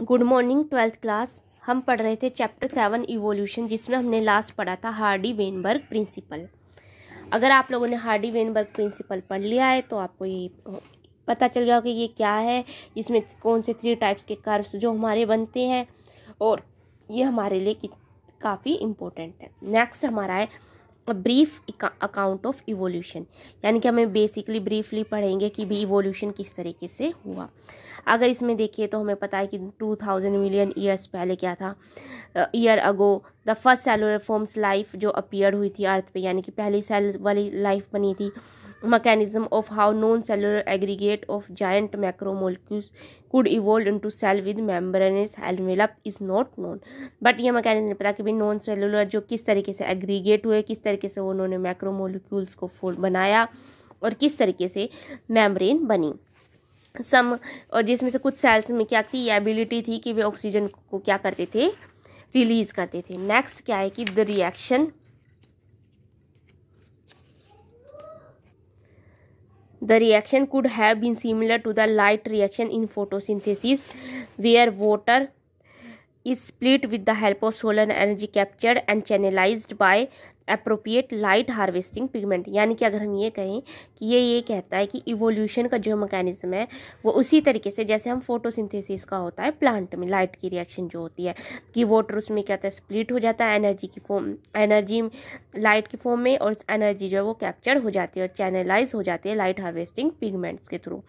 good morning twelfth class हम पढ़ रहे थे चैप्टर सेवन इवोल्यूशन जिसमें हमने लास्ट पढ़ा था हार्डी वेनबर्ग प्रिंसिपल अगर आप लोगों ने हार्डी वेनबर्ग प्रिंसिपल पढ़ लिया है तो आपको ये पता चल गया कि ये क्या है इसमें कौन से थ्री टाइप्स के कर्व्स जो हमारे बनते हैं और ये हमारे लिए काफ़ी इम्पोर्टेंट है नेक्स्ट हमारा है ब्रीफ अकाउंट ऑफ इवोल्यूशन यानी कि हमें बेसिकली ब्रीफली पढ़ेंगे कि भी इवोल्यूशन किस तरीके से हुआ अगर इसमें देखिए तो हमें पता है कि टू थाउजेंड मिलियन ईयर्स पहले क्या था year ago the first cellular forms life जो अपियर हुई थी अर्थ पे यानी कि पहली सेल वाली लाइफ बनी थी mechanism of how non-cellular aggregate of giant macromolecules could evolve into cell with membranous envelope is not known but ये mechanism नहीं पता कि भाई नॉन सेलुलर जो किस तरीके से aggregate हुए किस तरीके से उन्होंने मैक्रोमोलिक्यूल्स को फोल्ड बनाया और किस तरीके से मेम्ब्रेन बनी सम और जिसमें से कुछ सेल्स में क्या थी ये एबिलिटी थी कि वे ऑक्सीजन को क्या करते थे रिलीज़ करते थे नेक्स्ट क्या है कि the reaction The reaction could have been similar to the light reaction in photosynthesis where water is split with the help of solar energy captured and channelized by appropriate light harvesting pigment यानी कि अगर हम ये कहें कि ये ये कहता है कि इवोल्यूशन का जो मैकेनिज्म है वो उसी तरीके से जैसे हम फोटोसिंथेसिस का होता है प्लांट में लाइट की रिएक्शन जो होती है कि वोटर उसमें क्या होता है स्प्लिट हो जाता है एनर्जी की फॉर्म एनर्जी लाइट की फॉर्म में और एनर्जी जो है वो कैप्चर हो जाती है और चैनलाइज हो जाती है लाइट हार्वेस्टिंग पिगमेंट्स के थ्रू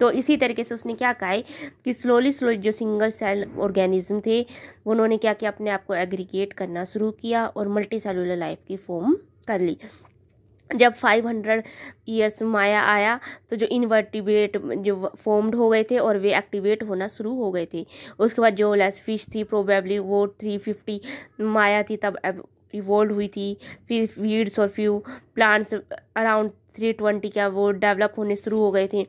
तो इसी तरीके से उसने क्या कहा है कि स्लोली स्लोली जो सिंगल सेल ऑर्गेनिज्म थे उन्होंने क्या किया अपने आप को एग्रीगेट करना शुरू किया और मल्टी सेलुलर लाइफ की फॉर्म कर ली जब 500 ईयर्स माया आया तो जो इन्वर्टिबेट जो फॉर्म्ड हो गए थे और वे एक्टिवेट होना शुरू हो गए थे उसके बाद जो लेस फिश थी प्रोबेबली वो 350 माया थी तब इवोल्व हुई थी फिर वीड्स और फ्यू प्लांट्स अराउंड 320 क्या वो डेवलप होने शुरू हो गए थे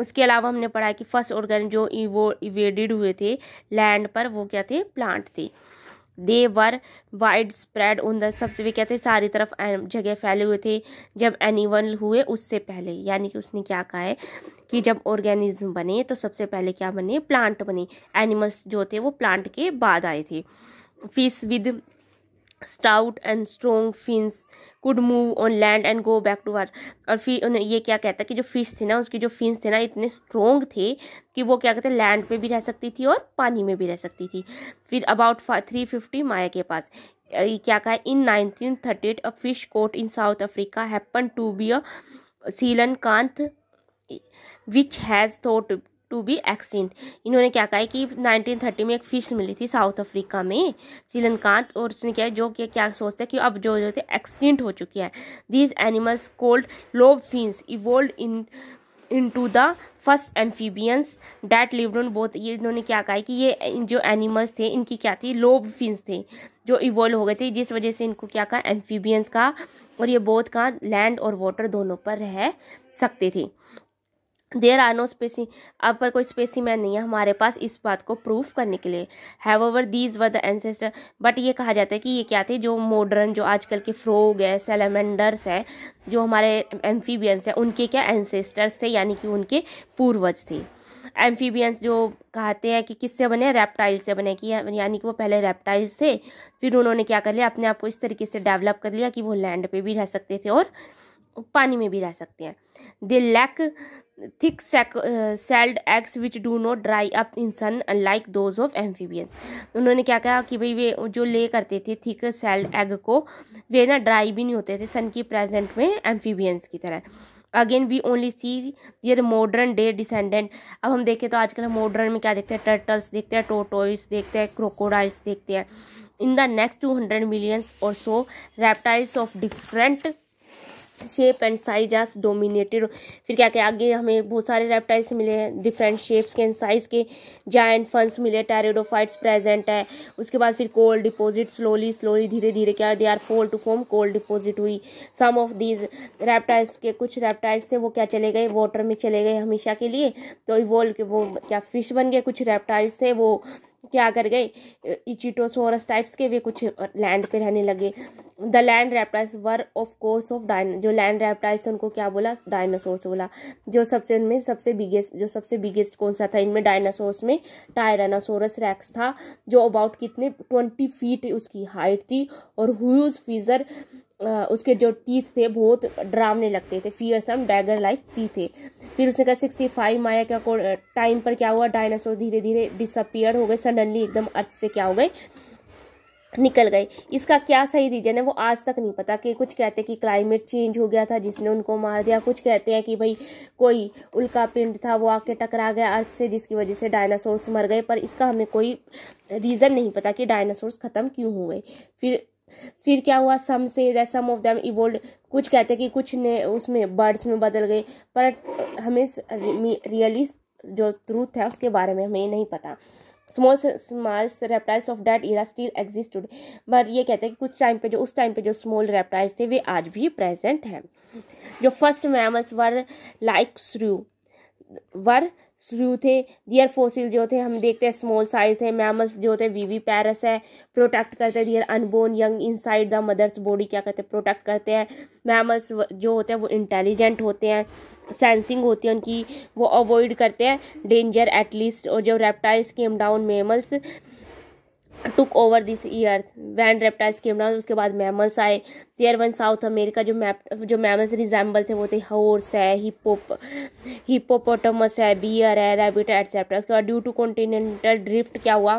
उसके अलावा हमने पढ़ा कि फर्स्ट ऑर्गन जो वो इवेडेड हुए थे लैंड पर वो क्या थे प्लांट थे दे वर वाइड स्प्रेड उन द सबसे वे कहते हैं सारी तरफ जगह फैले हुए थे जब एनिमल हुए उससे पहले यानी कि उसने क्या कहा है कि जब ऑर्गेनिज्म बने तो सबसे पहले क्या बने प्लांट बने एनिमल्स जो थे वो प्लांट के बाद आए थे fish with stout and strong fins could move on land and go back to water और फिर ये क्या कहता है कि जो फिश थी ना उसकी जो फिन थे ना इतने स्ट्रोंग थे कि वो क्या कहते हैं लैंड पे भी रह सकती थी और पानी में भी रह सकती थी फिर अबाउट थ्री फिफ्टी माया के पास क्या कहा in nineteen thirty eight a fish caught in South Africa happen to be a coelacanth which has thought to be extinct इन्होंने क्या कहा है कि 1930 में एक फ़िश मिली थी साउथ अफ्रीका में श्रीलंकांत और उसने क्या जो क्या क्या सोचते हैं कि अब जो थे एक्सटिंट हो चुकी है these animals called lobe fins evolved in into the first amphibians that live on both ये इन्होंने क्या कहा है कि ये जो एनिमल्स थे इनकी क्या थी लोब फिंस थे जो इवोल्व हो गए थे जिस वजह से इनको क्या कहा एम्फीबियंस का और ये बोथ का लैंड और वाटर दोनों पर रह सकते थे देर आर नो स्पेसी अब पर कोई स्पेसीमैन नहीं है हमारे पास इस बात को प्रूफ करने के लिए have over these were the ancestor but ये कहा जाता है कि ये क्या थे जो मॉडर्न जो आजकल के फ्रोग है सेलेमेंडर्स है जो हमारे एम्फीबियंस हैं उनके क्या एनसेस्टर्स थे यानी कि उनके पूर्वज थे एम्फीबियंस जो कहते हैं कि किससे बने रेप्टाइल से बने कि यानी कि वो पहले रेप्टाइल्स थे फिर उन्होंने क्या कर लिया अपने आप को इस तरीके से डेवलप कर लिया कि वो लैंड पे भी रह सकते थे और पानी में भी रह सकते हैं they lack thick shelled eggs which do not dry up in sun unlike those of amphibians उन्होंने क्या कहा कि भाई वे जो ले करते थे थिक सेल्ड एग को वे ना ड्राई भी नहीं होते थे सन की प्रेजेंट में एम्फीबियंस की तरह again we only see their modern day descendant अब हम देखें तो आजकल हम मॉडर्न में क्या देखते हैं टर्टल्स देखते हैं टोटोइस देखते हैं क्रोकोडाइल्स देखते हैं in the next two hundred millions और so reptiles of different shape and size आज डोमिनेटेड फिर क्या क्या आगे हमें बहुत सारे रेप्टाइल्स मिले हैं डिफरेंट शेप्स के एंड साइज के जॉइंट फंस मिले टेरेडोफाइट्स प्रेजेंट है उसके बाद फिर कोल्ड डिपोजिट स्लोली स्लोली धीरे धीरे क्या they are fall to form coal deposit हुई सम ऑफ दीज रेप्टाइल्स के कुछ रेप्टाइल्स थे वो क्या चले गए वाटर में चले गए हमेशा के लिए तो इवोल्व के वो क्या फिश बन गए कुछ रेप्टाइल्स थे वो क्या कर गए इचिटोसोरस टाइप्स के वे कुछ लैंड पे रहने लगे the land reptiles were of course of डाइन जो लैंड रेप्टाइल्स उनको क्या बोला डायनासोर्स बोला जो सबसे उनमें सबसे बिगेस्ट जो सबसे बिगेस्ट कौन सा था इनमें डायनासोर्स में टायरानासोरस रैक्स था जो अबाउट कितने ट्वेंटी फीट उसकी हाइट थी और हुज फीजर उसके जो टीथ थे बहुत डरावने लगते थे fearsome dagger like teeth थे फिर उसने कहा सिक्सटी फाइव माया क्या टाइम पर क्या हुआ डायनासोर धीरे धीरे डिसअपियर हो गए सडनली एकदम अर्थ से क्या हो गए निकल गए इसका क्या सही रीजन है वो आज तक नहीं पता कि कुछ कहते हैं कि क्लाइमेट चेंज हो गया था जिसने उनको मार दिया कुछ कहते हैं कि भाई कोई उल्का पिंड था वो आके टकरा गया अर्थ से जिसकी वजह से डायनासोर्स मर गए पर इसका हमें कोई रीज़न नहीं पता कि डायनासोर्स ख़त्म क्यों हो गए फिर फिर क्या हुआ सम से सम ऑफ दैम इवोल्ड कुछ कहते हैं कि कुछ ने उसमें बर्ड्स में बदल गए पर हमें रियली जो ट्रूथ है उसके बारे में हमें नहीं पता small small reptiles of that era still exist today but ये कहते हैं कि कुछ टाइम पे जो उस टाइम पे जो स्मॉल रेप्टाइल्स थे वे आज भी प्रेजेंट हैं जो फर्स्ट मैमल्स वर लाइक श्रू वर जू थे दियर फोसिल जो थे हम देखते हैं स्मॉल साइज थे मैमल्स जो थे वीवी पैरस है प्रोटेक्ट करते हैं their unborn young inside the mother's body क्या करते हैं प्रोटेक्ट करते हैं मैमल्स जो होते हैं वो इंटेलिजेंट होते हैं सेंसिंग होती है उनकी वो अवॉइड करते हैं डेंजर एटलीस्ट और जो reptiles came down mammals took over this year when reptiles came down उसके बाद मैमल्स आए तेयर वन साउथ अमेरिका जो मैप जो मैमल्स रिजेंबल थे वो थे हॉर्स है हिपोप हिपोपोटमस है बियर है रेबिट एटसेट्रा उसके बाद ड्यू टू कॉन्टीनेंटल ड्रिफ्ट क्या हुआ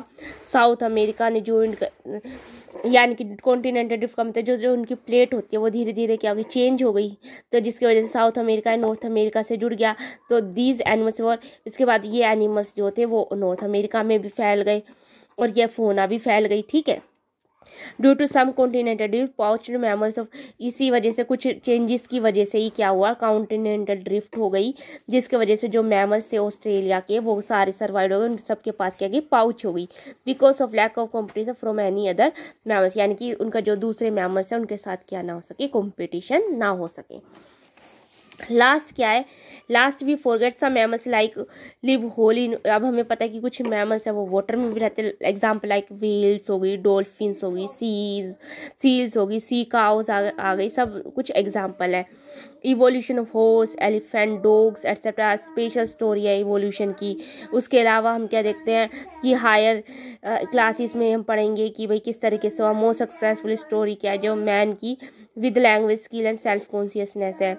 साउथ अमेरिका ने जो यानी कि कॉन्टीनेंटल ड्रिफ्ट का मतलब जो जो उनकी प्लेट होती है वो धीरे धीरे क्या होगी चेंज हो गई तो जिसकी वजह से साउथ अमेरिका नॉर्थ अमेरिका से जुड़ गया तो दीज एनिमल्स और इसके बाद ये एनिमल्स जो थे वो नॉर्थ अमेरिका में भी फैल गए और यह फोना भी फैल गई ठीक है due to some continental drift pouch mammals of इसी वजह से कुछ चेंजेस की वजह से ही क्या हुआ कॉन्टिनेंटल ड्रिफ्ट हो गई जिसकी वजह से जो मैमल्स थे ऑस्ट्रेलिया के वो सारे सर्वाइव हो गए उन सबके पास क्या गई पाउच हो गई because of lack of competition from any other mammals यानी कि उनका जो दूसरे मैमल्स हैं उनके साथ क्या ना हो सके कॉम्पिटिशन ना हो सके लास्ट क्या है last we forget some mammals like live holy अब हमें पता है कि कुछ मैमल्स है वो वाटर में भी रहते एग्जाम्पल लाइक व्हील्स हो गई डोल्फिन्स हो गई सीज सील्स हो गई सी काउस आ गई सब कुछ एग्जाम्पल है evolution of horse elephant dogs etcetera special story है इवोल्यूशन की उसके अलावा हम क्या देखते हैं कि हायर क्लासेस uh, में हम पढ़ेंगे कि भाई किस तरीके से वह मोस्ट सक्सेसफुल स्टोरी क्या है जो मैन की with language skill and self consciousness है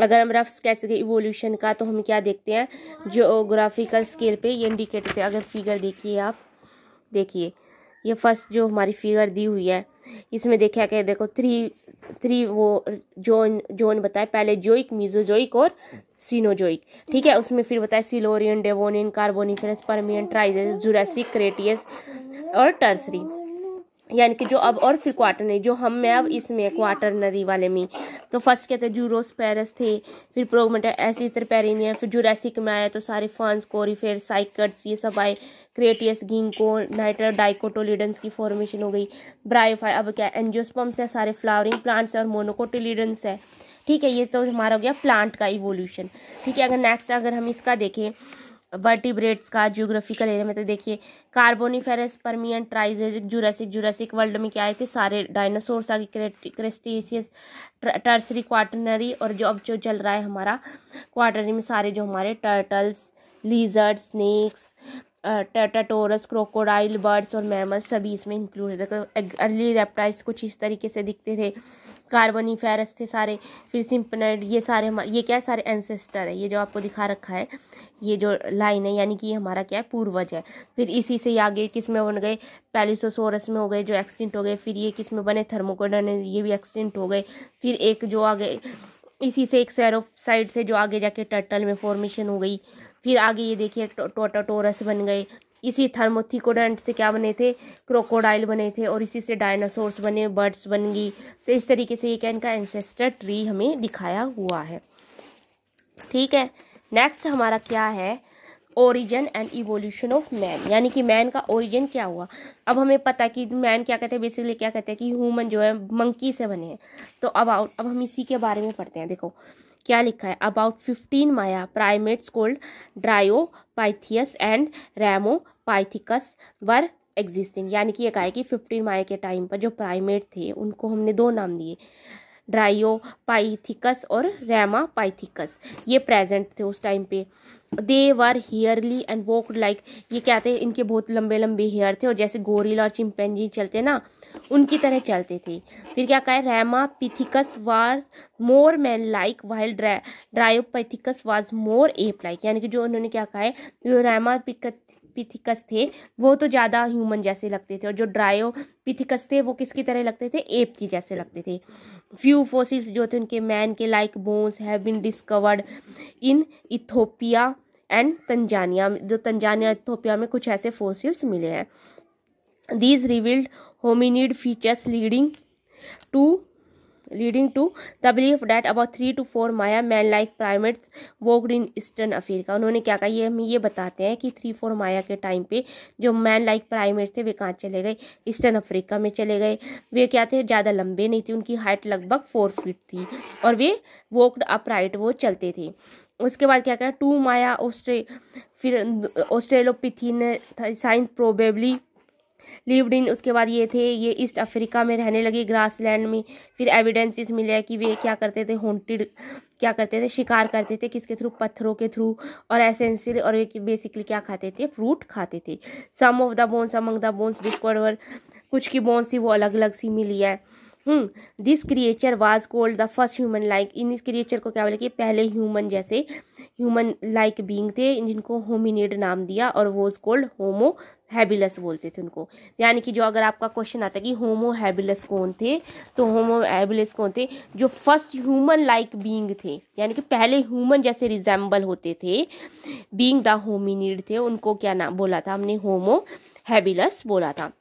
अगर हम रफ स्केच देखें इवोल्यूशन का तो हम क्या देखते हैं जोग्राफिकल स्केल पे ये इंडिकेट करते हैं अगर फिगर देखिए आप देखिए ये फर्स्ट जो हमारी फिगर दी हुई है इसमें देखा कि देखो थ्री थ्री वो जोन जोन बताए पहले जोइक मीजोजोइक और सीनोजोइक ठीक है उसमें फिर बताया Silurian Devonian Carboniferous Permian Triassic Jurassic Cretaceous और टर्सरी यानी कि जो अब और फिर नहीं जो हम में अब इसमें नदी वाले में तो फर्स्ट कहते हैं जूरोस पैरस थे फिर प्रोगमेटा ऐसी तरपेरिनिया फिर जुरैसिक में आया तो सारे फंस कोरीफेयर साइकट्स ये सब आए क्रेटियस गिंको नाइटर डाइकोटोलिडन्स की फॉर्मेशन हो गई ब्रायोफाइ अब क्या एनजियोस्पम्स है सारे फ्लावरिंग प्लांट्स और मोनोकोटिलिडन्स है ठीक है ये तो हमारा हो गया प्लांट का इवोल्यूशन ठीक है अगर नेक्स्ट अगर हम इसका देखें वर्टिब्रेट्स का जियोग्राफिकल एरिया में तो देखिए Carboniferous Permian Triassic Jurassic Jurassic World में क्या आए थे सारे डायनासोर्स आगे गए टर्सरी क्वार्टनरी और जो अब जो चल रहा है हमारा क्वार्टनरी में सारे जो हमारे टर्टल्स लीजर्ड स्नैक्स टटोरस क्रोकोडाइल बर्ड्स और मैमल्स सभी इसमें इंक्लूड है अर्ली रेप्टाइल्स कुछ इस तरीके से दिखते थे कार्बनी फेरस थे सारे फिर सिंपनेड ये सारे ये क्या है सारे एंसेस्टर है ये जो आपको दिखा रखा है ये जो लाइन है यानी कि ये हमारा क्या है पूर्वज है फिर इसी से आगे किस में बन गए पैलिसोसोरस में हो गए जो एक्सटिंट हो गए फिर ये किस में बने थर्मोकोडन ये भी एक्सटिंट हो गए फिर एक जो आगे इसी से एक सैरो साइड से जो आगे जाके टर्टल में फॉर्मेशन हो गई फिर आगे ये देखिए टोटा टोरस बन गए इसी थर्मोथिकोडेंट से क्या बने थे क्रोकोडाइल बने थे और इसी से डायनासोर्स बने बर्ड्स बन गई तो इस तरीके से ये क्या इनका एंसेस्टर ट्री हमें दिखाया हुआ है ठीक है नेक्स्ट हमारा क्या है origin and evolution of man यानी कि मैन का ओरिजन क्या हुआ अब हमें पता है कि मैन क्या कहते हैं बेसिकली क्या कहते हैं कि ह्यूमन जो है मंकी से बने हैं तो अब अब हम इसी के बारे में पढ़ते हैं देखो क्या लिखा है about fifteen MYA primates called Dryopithecus and Ramapithecus were existing यानी कि ये कहा है कि फिफ्टीन माया के टाइम पर जो प्राइमेट थे उनको हमने दो नाम दिए पाइथिकस और रैमा पाइथिकस ये प्रेजेंट थे उस टाइम पे they were hairy and walked like ये क्या थे इनके बहुत लंबे लंबे हेयर थे और जैसे गोरिल और चिंपैंजी चलते ना उनकी तरह चलते थे फिर क्या कहा Ramapithecus was more man like while Dryopithecus was more ape like यानी कि जो उन्होंने क्या कहा है जो रैमा पिथिकस थे वो तो ज़्यादा ह्यूमन जैसे लगते थे और जो ड्रायो पिथिकस थे वो किसकी तरह लगते थे एप की जैसे लगते थे फ्यू फोसिस जो थे उनके मैन के like bones have been discovered in Ethiopia and Tanzania जो तंजानिया इथोपिया में कुछ ऐसे फोसिल्स मिले हैं these revealed hominid features leading to leading to the belief that about three to four MYA man like primates walked in eastern Africa उन्होंने क्या कहा ये हमें ये बताते हैं कि थ्री फोर माया के टाइम पे जो मैन लाइक primates थे वे कहाँ चले गए ईस्टर्न अफ्रीका में चले गए वे क्या थे ज़्यादा लंबे नहीं थे उनकी हाइट लगभग फोर फीट थी और वे वोकड अपराइट वो चलते थे उसके बाद क्या कहा टू माया ऑस्ट्रे फिर Australopithecines probably lived in उसके बाद ये थे ये ईस्ट अफ्रीका में रहने लगे ग्रासलैंड में फिर एविडेंसेस मिले कि वे क्या करते थे हॉन्टेड क्या करते थे शिकार करते थे किसके थ्रू पत्थरों के थ्रू और एसेंसिल और वे बेसिकली क्या खाते थे फ्रूट खाते थे some of the bones among the bones discover कुछ की बोन्स ही वो अलग अलग सी मिली है this creature was called the first human like in इस क्रिएचर को क्या बोला कि पहले ह्यूमन जैसे ह्यूमन लाइक बींग थे जिनको होमिनेड नाम दिया और वोज कोल्ड होमो हैबिलस बोलते थे उनको यानी कि जो अगर आपका क्वेश्चन आता है कि होमो हैबिलस कौन थे तो होमो हैबिलस कौन थे जो फर्स्ट ह्यूमन लाइक बींग थे यानी कि पहले ह्यूमन जैसे रिजेंबल होते थे बींग द होमिनीड थे उनको क्या नाम बोला था हमने होमो हैबिलस बोला था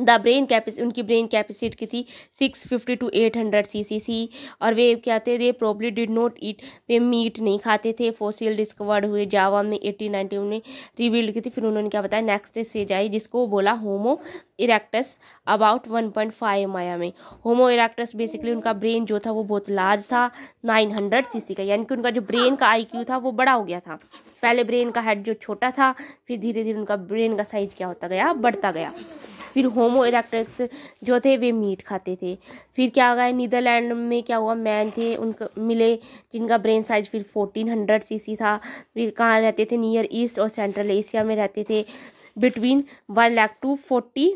द ब्रेन कैपेसिटी उनकी ब्रेन कैपेसिटी की थी six fifty to eight hundred C C C और वे क्या थे they probably did not eat वे मीट नहीं खाते थे फोसिल डिस्कवर्ड हुए जावा में एटीन नाइनटी में रिवील्ड की थी फिर उन्होंने क्या बताया नेक्स्ट से जाए जिसको बोला Homo erectus about one point five MYA में होमो इरेक्टस बेसिकली उनका ब्रेन जो था वो बहुत लार्ज था नाइन हंड्रेड सी सी का यानी कि उनका जो ब्रेन का आई क्यू था वो बड़ा हो गया था पहले ब्रेन का हेड जो छोटा था फिर धीरे धीरे उनका ब्रेन का साइज क्या होता गया बढ़ता गया फिर होमो इरेक्ट्रिक्स जो थे वे मीट खाते थे फिर क्या गया नीदरलैंड में क्या हुआ मैन थे उनको मिले जिनका ब्रेन साइज फिर फोर्टीन हंड्रेड सी था फिर कहाँ रहते थे नियर ईस्ट और सेंट्रल एशिया में रहते थे between one lakh to forty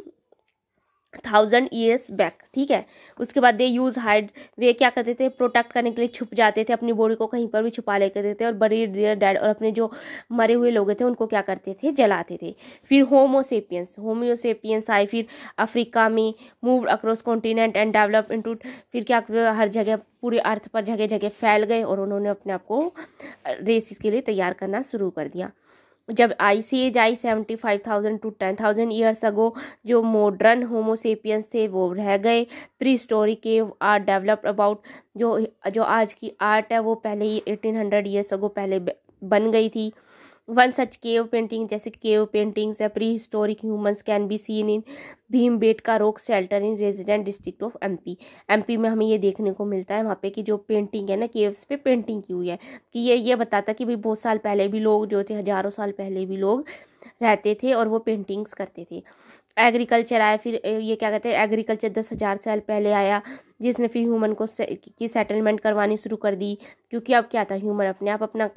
thousand years back ठीक है उसके बाद दे यूज़ हाइड वे क्या करते थे प्रोटेक्ट करने के लिए छुप जाते थे अपनी बॉडी को कहीं पर भी छुपा ले करते थे और बड़ी डियर डैड और अपने जो मरे हुए लोग थे उनको क्या करते थे जलाते थे फिर होमोसेपियंस होम्योसेपियंस आए फिर अफ्रीका में move across continent and develop into फिर क्या हर जगह पूरे अर्थ पर जगह जगह फैल गए और उन्होंने अपने आप को रेसिस के लिए तैयार करना शुरू कर दिया जब ice age I seventy five thousand to ten thousand years ago जो मॉडर्न होमोसेपियंस थे वो रह गए prehistoric art developed about जो जो आज की आर्ट है वो पहले ही एटीन हंड्रेड ईयर्स अगो पहले बन गई थी वन सच केव पेंटिंग जैसे केव पेंटिंग्स या prehistoric humans can be seen in Bhimbetka rock shelter in Raisen district of MP MP में हमें ये देखने को मिलता है वहाँ पे कि जो पेंटिंग है ना केव्स पे पेंटिंग की हुई है कि ये ये बताता कि भाई बहुत साल पहले भी लोग जो थे हजारों साल पहले भी लोग रहते थे और वो पेंटिंग्स करते थे एग्रीकल्चर आया फिर ये क्या कहते हैं एग्रीकल्चर दस हज़ार साल पहले आया जिसने फिर ह्यूमन को से, की सेटलमेंट करवानी शुरू कर दी क्योंकि अब क्या था ह्यूमन अपने आप अपना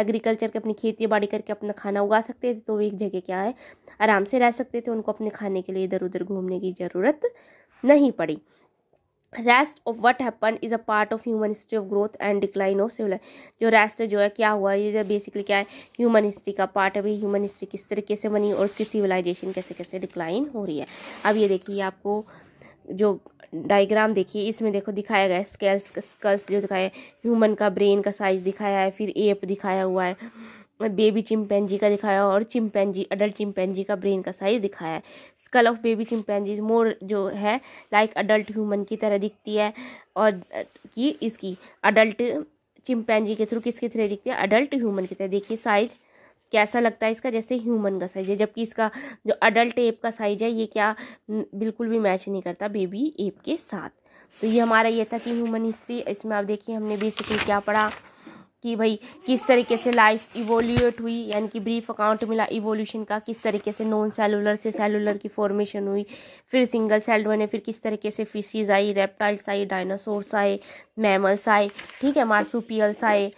एग्रीकल्चर के अपनी खेती बाड़ी करके अपना खाना उगा सकते थे तो वो एक जगह क्या है आराम से रह सकते थे उनको अपने खाने के लिए इधर उधर घूमने की ज़रूरत नहीं पड़ी rest of what happen is a part of human history of growth and decline of civil जो रेस्ट जो है क्या हुआ ये बेसिकली क्या है ह्यूमन हिस्ट्री का पार्ट अभी ह्यूमन हिस्ट्री किस तरीके से बनी और उसकी सिविलाइजेशन कैसे कैसे डिक्लाइन हो रही है अब ये देखिए आपको जो डायग्राम देखिए इसमें देखो दिखाया गया है स्केल्स स्कल्स जो दिखाया है ह्यूमन का ब्रेन का साइज दिखाया है फिर एप दिखाया हुआ है बेबी चिंपैंजी का दिखाया और चिमपैनजी अडल्ट चिंपैंजी का ब्रेन का साइज दिखाया है skull of baby chimpanzee more जो है लाइक अडल्ट ह्यूमन की तरह दिखती है और कि इसकी अडल्ट चिंपैंजी के थ्रू किसके थ्रे दिखती है अडल्ट ह्यूमन की तरह देखिए साइज कैसा लगता है इसका जैसे ह्यूमन का साइज है जबकि इसका जो अडल्ट एप का साइज है ये क्या बिल्कुल भी मैच नहीं करता बेबी एप के साथ तो ये हमारा ये था कि ह्यूमन हिस्ट्री इसमें आप देखिए हमने बेसिकली क्या पढ़ा कि भाई किस तरीके से लाइफ इवोल्यूट हुई यानी कि ब्रीफ अकाउंट मिला इवोल्यूशन का किस तरीके से नॉन सेलुलर से सेलुलर की फॉर्मेशन हुई फिर सिंगल सेल बने फिर किस तरीके से फिशीज आई रेप्टाइल्स आई डायनासोर्स आए मैमल्स आए ठीक है मार्सुपियल्स आए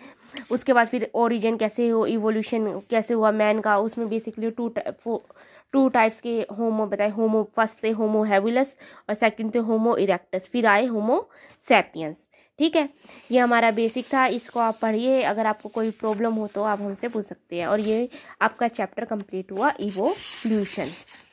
उसके बाद फिर ओरिजिन कैसे हो इवोल्यूशन कैसे हुआ मैन का उसमें बेसिकली टू टू टाइप्स के होमो बताए होमो फर्स्ट थे होमो हैविलस और सेकंड थे होमो इरेक्टस फिर आए होमो सेपियंस ठीक है ये हमारा बेसिक था इसको आप पढ़िए अगर आपको कोई प्रॉब्लम हो तो आप हमसे पूछ सकते हैं और ये आपका चैप्टर कंप्लीट हुआ इवोल्यूशन